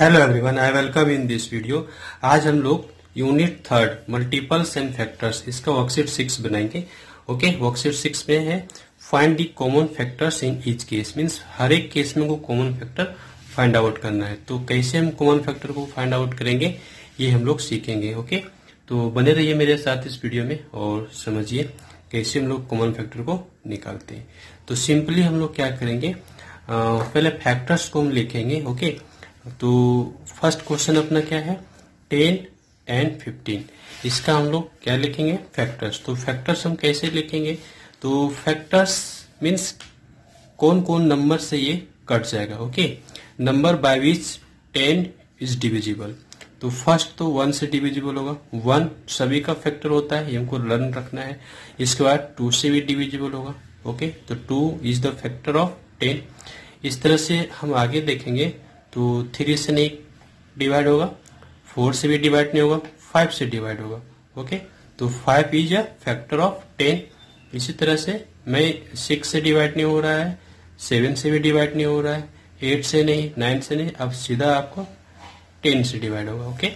Hello everyone I welcome in this video आज हम लोग unit third multiples and factors इसका वर्कशीट सिक्स बनाएंगे ओके वर्कशीट सिक्स में है find the common factors in each case means हर एक केस में को कॉमन फैक्टर फाइंड आउट करना है तो कैसे हम कॉमन फैक्टर को फाइंड आउट करेंगे ये हम लोग सीखेंगे ओके तो बने रहिए मेरे साथ इस वीडियो में और समझिए कैसे हम लोग कॉमन फैक्टर को निकालते हैं तो सिंपली हम लोग क्या करेंगे आ, पहले फैक्टर्स को हम लिखेंगे ओके okay? तो फर्स्ट क्वेश्चन अपना क्या है टेन एंड फिफ्टीन इसका हम लोग क्या लिखेंगे फैक्टर्स तो फैक्टर्स हम कैसे लिखेंगे तो फैक्टर्स मीन्स कौन कौन नंबर से ये कट जाएगा okay number by which ten is divisible तो फर्स्ट तो वन से डिविजिबल होगा वन सभी का फैक्टर होता है ये हमको लर्न रखना है इसके बाद टू से भी डिविजिबल होगा ओके तो two is the factor of ten इस तरह से हम आगे देखेंगे तो थ्री से नहीं डिवाइड होगा फोर से भी डिवाइड नहीं होगा फाइव से डिवाइड होगा ओके तो five is a factor of ten इसी तरह से मैं सिक्स से डिवाइड नहीं हो रहा है सेवन से भी डिवाइड नहीं हो रहा है एट से नहीं नाइन से नहीं अब सीधा आपको टेन से डिवाइड होगा ओके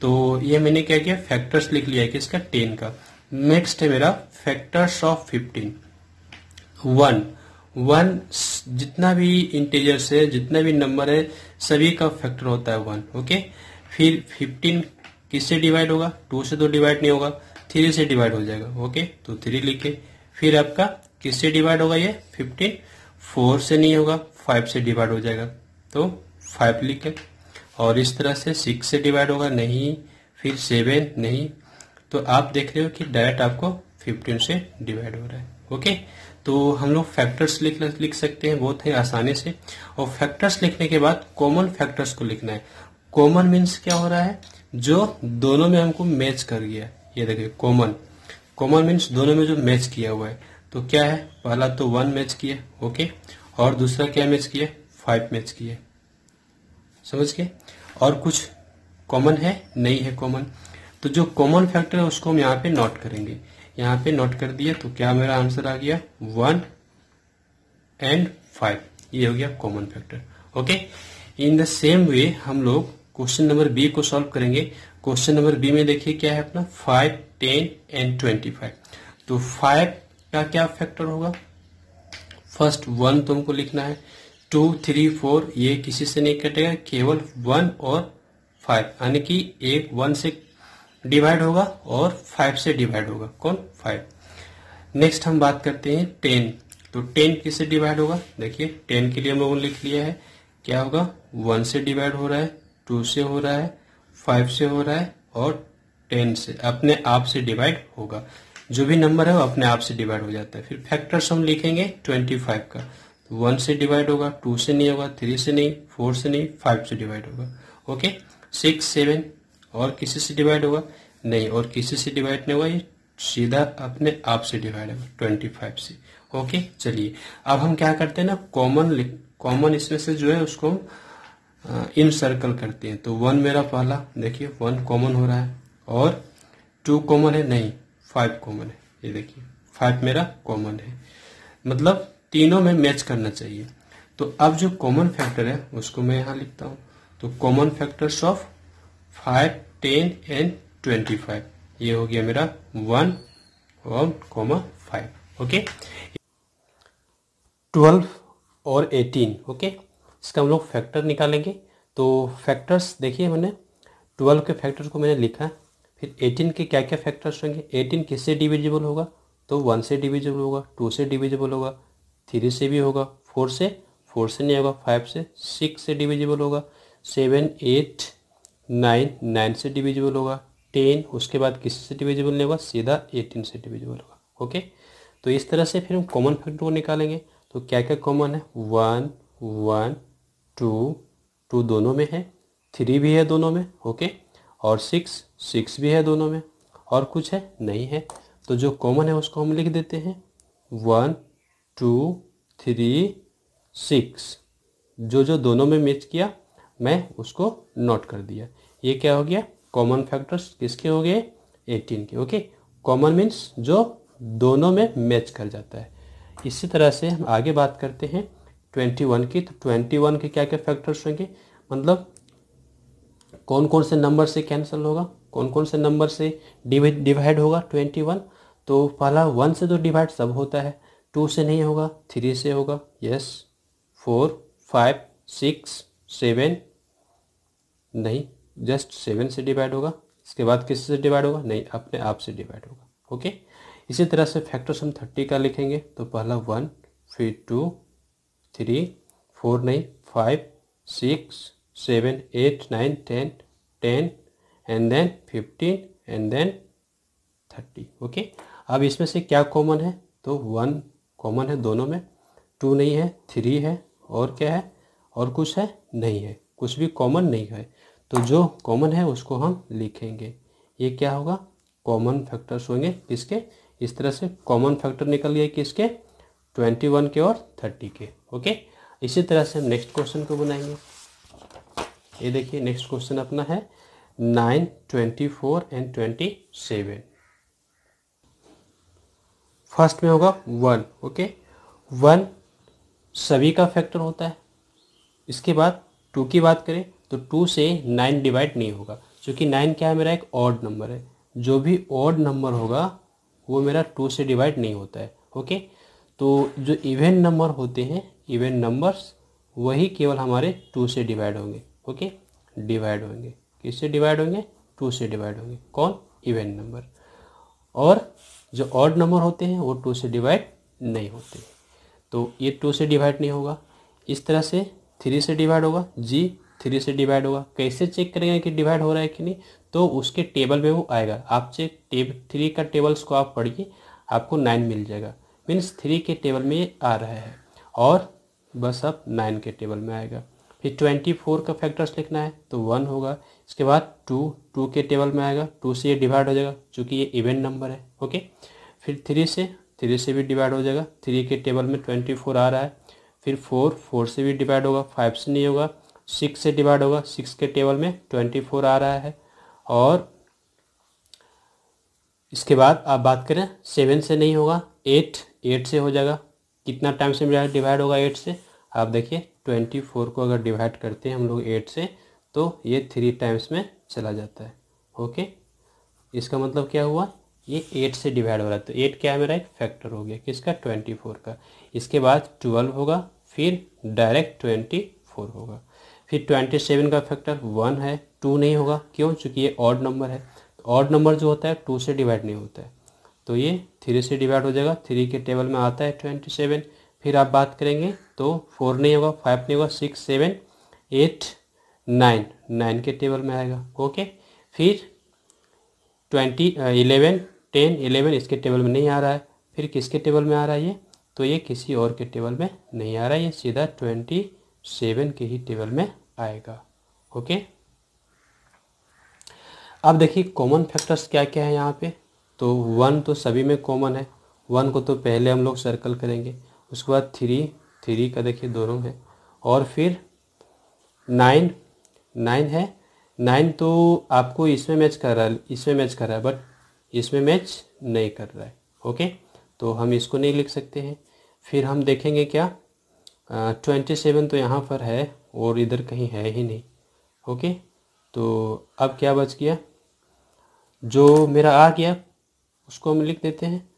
तो ये मैंने क्या किया फैक्टर्स लिख लिया कि इसका टेन का नेक्स्ट है मेरा factors of fifteen one one जितना भी इंटीजर्स है जितना भी नंबर है सभी का फैक्टर होता है वन ओके फिर फिफ्टीन किससे डिवाइड होगा टू से तो डिवाइड नहीं होगा थ्री से डिवाइड हो जाएगा ओके तो थ्री लिखे फिर आपका किससे डिवाइड होगा ये फिफ्टीन फोर से नहीं होगा फाइव से डिवाइड हो जाएगा तो फाइव लिखे और इस तरह से सिक्स से डिवाइड होगा नहीं फिर सेवन नहीं तो आप देख रहे हो कि डायरेक्ट आपको फिफ्टीन से डिवाइड हो रहा है ओके तो हम लोग फैक्टर्स लिख लिख सकते हैं बहुत ही आसानी से और फैक्टर्स लिखने के बाद कॉमन फैक्टर्स को लिखना है कॉमन मीन्स क्या हो रहा है जो दोनों में हमको मैच कर गया ये देखिए कॉमन कॉमन मीन्स दोनों में जो मैच किया हुआ है तो क्या है पहला तो वन मैच किया ओके और दूसरा क्या मैच किया फाइव मैच किया समझ के और कुछ कॉमन है नहीं है कॉमन तो जो कॉमन फैक्टर है उसको हम यहाँ पे नोट करेंगे यहाँ पे नोट कर दिया तो क्या मेरा आंसर आ गया वन एंड फाइव ये हो गया common factor okay in the same way हम लोग क्वेश्चन नंबर बी को सॉल्व करेंगे क्वेश्चन नंबर बी में देखिए क्या है अपना five ten and twenty five तो फाइव का क्या फैक्टर होगा फर्स्ट वन तो हमको लिखना है टू थ्री फोर ये किसी से नहीं कटेगा केवल वन और फाइव यानी कि एक वन से डिवाइड होगा और फाइव से डिवाइड होगा कौन फाइव नेक्स्ट हम बात करते हैं टेन तो टेन किससे डिवाइड होगा देखिए टेन के लिए हम लोगों ने लिख लिया है क्या होगा वन से डिवाइड हो रहा है टू से हो रहा है फाइव से हो रहा है और टेन से अपने आप से डिवाइड होगा जो भी नंबर है वो अपने आप से डिवाइड हो जाता है फिर फैक्टर्स हम लिखेंगे ट्वेंटी फाइव का तो वन से डिवाइड होगा टू से नहीं होगा थ्री से नहीं फोर से नहीं फाइव से डिवाइड होगा ओके सिक्स सेवन और किसी से डिवाइड होगा नहीं और किसी से डिवाइड नहीं होगा ये सीधा अपने आप से डिवाइड होगा ट्वेंटी फाइव से ओके चलिए अब हम क्या करते हैं ना कॉमन कॉमन इसमें से जो है उसको हम इन सर्कल करते हैं तो वन मेरा पहला देखिए वन कॉमन हो रहा है और टू कॉमन है नहीं फाइव कॉमन है ये देखिए फाइव मेरा कॉमन है मतलब तीनों में मैच करना चाहिए तो अब जो कॉमन फैक्टर है उसको मैं यहाँ लिखता हूँ तो common factors of five ten and twenty five ये हो गया मेरा one one comma five okay twelve और एटीन ओके इसका हम लोग फैक्टर निकालेंगे तो फैक्टर्स देखिए मैंने ट्वेल्व के फैक्टर्स को मैंने लिखा फिर एटीन के क्या क्या फैक्टर्स होंगे एटीन किससे डिविजिबल होगा तो वन से डिविजिबल होगा टू से डिविजिबल होगा थ्री से भी होगा फोर से फोर से नहीं होगा फाइव से सिक्स से डिविजिबल होगा सेवन एट नाइन नाइन से डिविजिबल होगा टेन उसके बाद किससे से डिविजिबल नहीं होगा सीधा एटीन से डिविजिबल होगा ओके तो इस तरह से फिर हम कॉमन फैक्टर को निकालेंगे तो क्या क्या कॉमन है वन वन टू टू दोनों में है थ्री भी है दोनों में ओके और सिक्स सिक्स भी है दोनों में और कुछ है नहीं है तो जो कॉमन है उसको हम लिख देते हैं वन टू थ्री सिक्स जो जो दोनों में मैच किया मैं उसको नोट कर दिया ये क्या हो गया कॉमन फैक्टर्स किसके हो गए 18 के ओके कॉमन मीन्स जो दोनों में मैच कर जाता है इसी तरह से हम आगे बात करते हैं 21 की तो 21 के क्या क्या फैक्टर्स होंगे मतलब कौन कौन से नंबर से कैंसिल होगा कौन कौन से नंबर से डिवाइड होगा 21 तो पहला वन से तो डिवाइड सब होता है टू से नहीं होगा थ्री से होगा yes four five six seven नहीं जस्ट सेवन से डिवाइड होगा इसके बाद किससे डिवाइड होगा नहीं अपने आप से डिवाइड होगा ओके इसी तरह से फैक्टर्स हम थर्टी का लिखेंगे तो पहला वन फिर टू थ्री फोर नहीं five six seven eight nine ten ten and then fifteen and then thirty okay अब इसमें से क्या कॉमन है तो वन कॉमन है दोनों में टू नहीं है थ्री है और क्या है और कुछ है नहीं है कुछ भी कॉमन नहीं है तो जो कॉमन है उसको हम लिखेंगे ये क्या होगा कॉमन फैक्टर्स होंगे किसके इस तरह से कॉमन फैक्टर निकल गए किसके ट्वेंटी वन के और थर्टी के ओके इसी तरह से हम नेक्स्ट क्वेश्चन को बनाएंगे ये देखिए नेक्स्ट क्वेश्चन अपना है nine twenty four and twenty seven first में होगा वन ओके वन सभी का फैक्टर होता है इसके बाद टू की बात करें तो टू से नाइन डिवाइड नहीं होगा क्योंकि नाइन क्या है मेरा एक ऑड नंबर है जो भी ऑड नंबर होगा वो मेरा टू से डिवाइड नहीं होता है ओके तो जो इवेन नंबर होते हैं इवेन नंबर्स वही केवल हमारे टू से डिवाइड होंगे ओके डिवाइड होंगे किससे डिवाइड होंगे टू से डिवाइड होंगे कौन इवेंट नंबर और जो ऑड नंबर होते हैं वो टू से डिवाइड नहीं होते तो ये टू से डिवाइड नहीं होगा इस तरह से थ्री से डिवाइड होगा जी थ्री से डिवाइड होगा कैसे चेक करेंगे कि डिवाइड हो रहा है कि नहीं तो उसके टेबल में वो आएगा आप चेक टेब थ्री का टेबल्स को आप पढ़िए आपको नाइन मिल जाएगा मीन्स थ्री के टेबल में ये आ रहा है और बस अब नाइन के टेबल में आएगा फिर ट्वेंटी फोर का फैक्टर्स लिखना है तो वन होगा इसके बाद टू टू के टेबल में आएगा टू से ये डिवाइड हो जाएगा चूँकि ये इवेंट नंबर है ओके फिर थ्री से थ्री से भी डिवाइड हो जाएगा थ्री के टेबल में ट्वेंटी फोर आ रहा है फिर फोर फोर से भी डिवाइड होगा फाइव से नहीं होगा सिक्स से डिवाइड होगा सिक्स के टेबल में ट्वेंटी फोर आ रहा है और इसके बाद आप बात करें सेवन से नहीं होगा एट एट से हो जाएगा कितना टाइम से डिवाइड होगा एट से आप देखिए ट्वेंटी फोर को अगर डिवाइड करते हैं हम लोग एट से तो ये थ्री टाइम्स में चला जाता है ओके इसका मतलब क्या हुआ ये एट से डिवाइड हो रहा है तो एट क्या है मेरा एक फैक्टर हो गया किसका ट्वेंटी फोर का इसके बाद ट्वेल्व होगा फिर डायरेक्ट ट्वेंटी फोर होगा फिर ट्वेंटी सेवन का फैक्टर वन है टू नहीं होगा क्यों चूँकि ये ऑड नंबर है ऑड नंबर जो होता है टू से डिवाइड नहीं होता है तो ये थ्री से डिवाइड हो जाएगा थ्री के टेबल में आता है ट्वेंटी सेवन फिर आप बात करेंगे तो फोर नहीं होगा फाइव नहीं होगा six seven eight nine nine के टेबल में आएगा ओके फिर ट्वेंटी इलेवन टेन इलेवन इसके टेबल में नहीं आ रहा है फिर किसके टेबल में आ रहा है ये तो ये किसी और के टेबल में नहीं आ रहा है ये सीधा ट्वेंटी सेवन के ही टेबल में आएगा ओके अब देखिए कॉमन फैक्टर्स क्या क्या है यहाँ पे तो वन तो सभी में कॉमन है वन को तो पहले हम लोग सर्कल करेंगे उसके बाद थ्री थ्री का देखिए दोनों है और फिर नाइन नाइन है नाइन तो आपको इसमें मैच कर रहा है इसमें मैच कर रहा है बट इसमें मैच नहीं कर रहा है ओके तो हम इसको नहीं लिख सकते हैं फिर हम देखेंगे क्या ट्वेंटी सेवन तो यहाँ पर है और इधर कहीं है ही नहीं ओके तो अब क्या बच गया जो मेरा आ गया उसको हम लिख देते हैं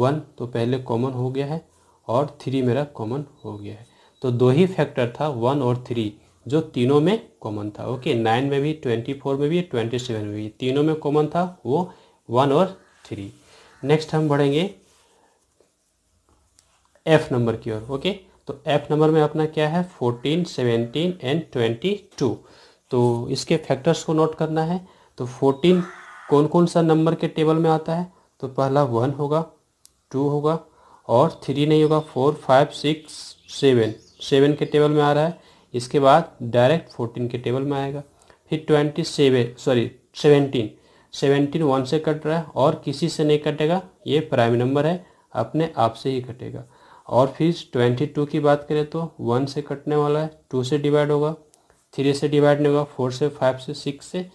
वन तो पहले कॉमन हो गया है और थ्री मेरा कॉमन हो गया है तो दो ही फैक्टर था वन और थ्री जो तीनों में कॉमन था ओके नाइन में भी ट्वेंटी फोर में भी ट्वेंटी सेवन में भी तीनों में कॉमन था वो वन और थ्री नेक्स्ट हम बढ़ेंगे एफ नंबर की ओर ओके तो एफ नंबर में अपना क्या है fourteen seventeen and twenty two तो इसके फैक्टर्स को नोट करना है तो फोर्टीन कौन कौन सा नंबर के टेबल में आता है तो पहला वन होगा टू होगा और थ्री नहीं होगा four five six seven seven के टेबल में आ रहा है इसके बाद डायरेक्ट फोर्टीन के टेबल में आएगा फिर twenty seven sorry seventeen seventeen one से कट रहा है और किसी से नहीं कटेगा ये प्राइम नंबर है अपने आप से ही कटेगा और फिर ट्वेंटी टू की बात करें तो वन से कटने वाला है टू से डिवाइड होगा थ्री से डिवाइड नहीं होगा फोर से फाइव से सिक्स से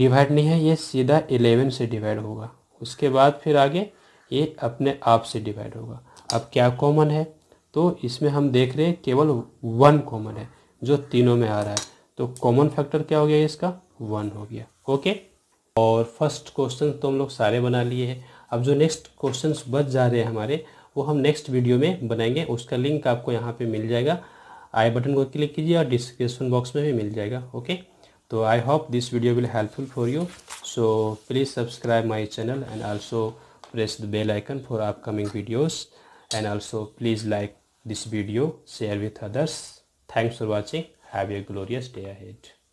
डिवाइड नहीं है ये सीधा एलेवन से डिवाइड होगा उसके बाद फिर आगे ये अपने आप से डिवाइड होगा अब क्या कॉमन है तो इसमें हम देख रहे हैं केवल वन कॉमन है जो तीनों में आ रहा है तो कॉमन फैक्टर क्या हो गया इसका वन हो गया ओके और फर्स्ट क्वेश्चन तो हम लोग सारे बना लिए हैं अब जो नेक्स्ट क्वेश्चंस बच जा रहे हैं हमारे वो हम नेक्स्ट वीडियो में बनाएंगे उसका लिंक आपको यहाँ पे मिल जाएगा आई बटन को क्लिक कीजिए और डिस्क्रिप्शन बॉक्स में भी मिल जाएगा ओके तो I hope this video will helpful for you so please subscribe my channel and also press the bell icon for upcoming videos and also please like this video share with others thanks for watching have a glorious day अड